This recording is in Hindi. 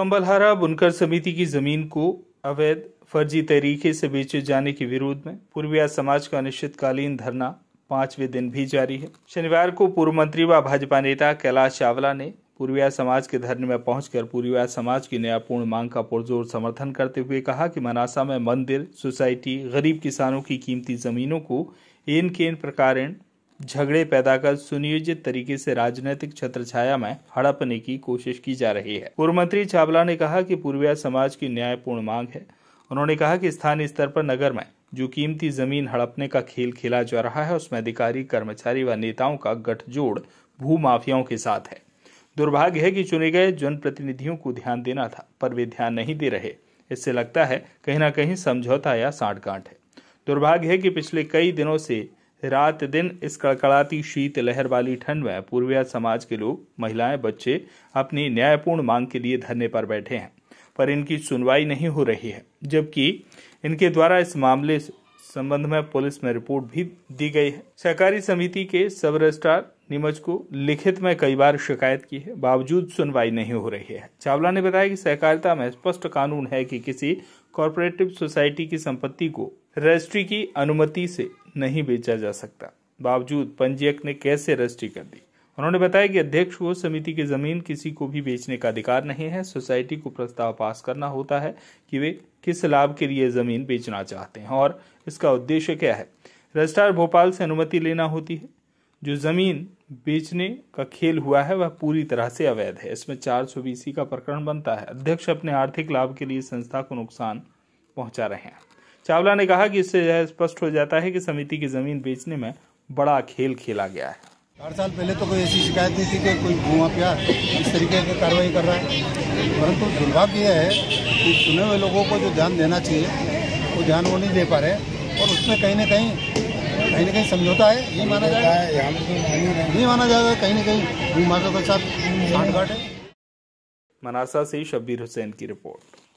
कम्बलहारा बुनकर समिति की जमीन को अवैध फर्जी तरीके से बेचे जाने के विरोध में पूर्विया समाज का अनिश्चितकालीन धरना पांचवें दिन भी जारी है शनिवार को पूर्व मंत्री व भाजपा नेता कैलाश चावला ने पूर्विया समाज के धरने में पहुंचकर पूर्विया समाज की न्यायपूर्ण मांग का पुरजोर समर्थन करते हुए कहा कि मनासा में मंदिर सोसाइटी गरीब किसानों की कीमती जमीनों को एन के प्रकार झगड़े पैदा कर सुनियोजित तरीके से राजनीतिक छत्रछाया में हड़पने की कोशिश की जा रही है पूर्व मंत्री चावला ने कहा कि पूर्विया समाज की न्यायपूर्ण मांग है उन्होंने कहा कि स्थानीय स्तर पर नगर में जो कीमती जमीन हड़पने का खेल खेला जा रहा है उसमें अधिकारी कर्मचारी व नेताओं का गठजोड़ भू माफियाओं के साथ है दुर्भाग्य है कि चुने गए जनप्रतिनिधियों को ध्यान देना था पर वे ध्यान नहीं दे रहे इससे लगता है कहीं ना कहीं समझौता या साठगांठ है दुर्भाग्य है कि पिछले कई दिनों से रात दिन इस कड़कड़ाती शीत लहर वाली ठंड में पूर्विया समाज के लोग महिलाएं बच्चे अपनी न्यायपूर्ण मांग के लिए धरने पर बैठे हैं पर इनकी सुनवाई नहीं हो रही है जबकि इनके द्वारा इस मामले संबंध में पुलिस में रिपोर्ट भी दी गई है सहकारी समिति के सब रजिस्ट्रार नीमच को लिखित में कई बार शिकायत की है बावजूद सुनवाई नहीं हो रही है चावला ने बताया कि सहकारिता में स्पष्ट कानून है कि किसी कॉरपोरेटिव सोसाइटी की संपत्ति को रजिस्ट्री की अनुमति से नहीं बेचा जा सकता बावजूद पंजीयक ने कैसे रजिस्ट्री कर दी उन्होंने बताया कि अध्यक्ष को समिति की जमीन किसी को भी बेचने का अधिकार नहीं है सोसाइटी को प्रस्ताव पास करना होता है कि वे किस लाभ के लिए जमीन बेचना चाहते हैं और इसका उद्देश्य क्या है रजिस्ट्रार भोपाल से अनुमति लेना होती है जो जमीन बेचने का खेल हुआ है वह पूरी तरह से अवैध है इसमें चार सौ बीसी का प्रकरण बनता है अध्यक्ष अपने आर्थिक लाभ के लिए संस्था को नुकसान पहुंचा रहे हैं चावला ने कहा कि इससे यह स्पष्ट हो जाता है कि समिति की जमीन बेचने में बड़ा खेल खेला गया है चार साल पहले तो कोई ऐसी शिकायत नहीं थी कि कोई भूआ प्या इस तरीके की कार्रवाई कर रहा है परंतु दुर्भाग्य यह है कि चुने हुए लोगों को जो ध्यान देना चाहिए वो ध्यान वो नहीं दे पा रहे और उसमें कहीं ना कहीं कहीं ना कहीं समझौता है ये माना जाएगा ये तो माना जाएगा कहीं ना कहीं भू के साथ घाट है मनासा से शब्बीर हुसैन की रिपोर्ट